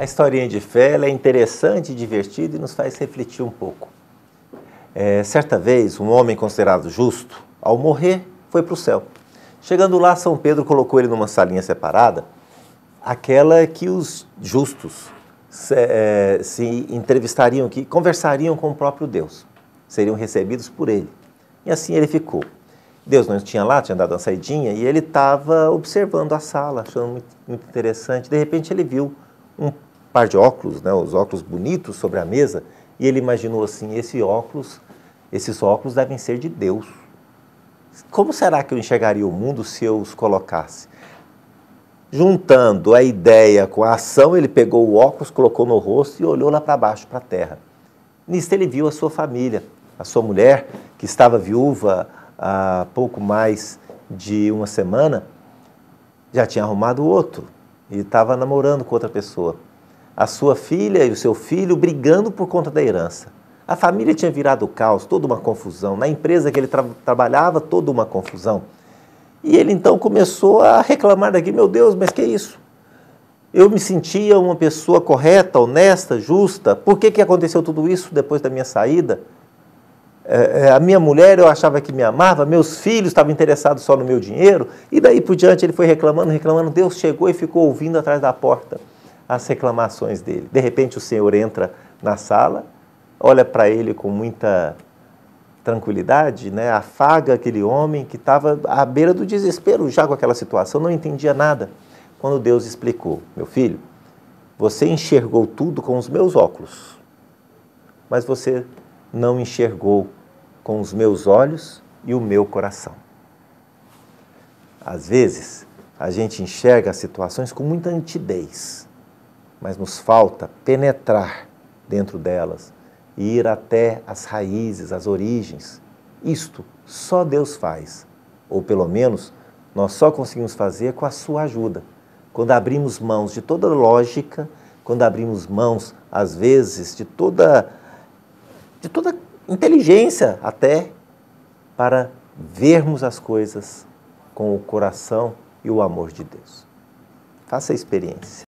A historinha de fé é interessante, divertida e nos faz refletir um pouco. É, certa vez, um homem considerado justo, ao morrer, foi para o céu. Chegando lá, São Pedro colocou ele numa salinha separada, aquela que os justos se, é, se entrevistariam, que conversariam com o próprio Deus. Seriam recebidos por ele. E assim ele ficou. Deus não tinha lá, tinha dado uma saidinha, e ele estava observando a sala, achando muito, muito interessante. De repente ele viu um par de óculos, né, os óculos bonitos sobre a mesa, e ele imaginou assim: esse óculos, esses óculos devem ser de Deus. Como será que eu enxergaria o mundo se eu os colocasse? Juntando a ideia com a ação, ele pegou o óculos, colocou no rosto e olhou lá para baixo, para a terra. Nisto ele viu a sua família, a sua mulher, que estava viúva há pouco mais de uma semana, já tinha arrumado outro e estava namorando com outra pessoa a sua filha e o seu filho brigando por conta da herança. A família tinha virado caos, toda uma confusão. Na empresa que ele tra trabalhava, toda uma confusão. E ele então começou a reclamar daqui: meu Deus, mas que é isso? Eu me sentia uma pessoa correta, honesta, justa. Por que, que aconteceu tudo isso depois da minha saída? É, é, a minha mulher eu achava que me amava, meus filhos estavam interessados só no meu dinheiro. E daí por diante ele foi reclamando, reclamando. Deus chegou e ficou ouvindo atrás da porta as reclamações dele. De repente o Senhor entra na sala, olha para ele com muita tranquilidade, né? afaga aquele homem que estava à beira do desespero já com aquela situação, não entendia nada. Quando Deus explicou, meu filho, você enxergou tudo com os meus óculos, mas você não enxergou com os meus olhos e o meu coração. Às vezes, a gente enxerga as situações com muita antidez mas nos falta penetrar dentro delas e ir até as raízes, as origens. Isto só Deus faz, ou pelo menos nós só conseguimos fazer com a sua ajuda. Quando abrimos mãos de toda lógica, quando abrimos mãos, às vezes, de toda, de toda inteligência até, para vermos as coisas com o coração e o amor de Deus. Faça a experiência.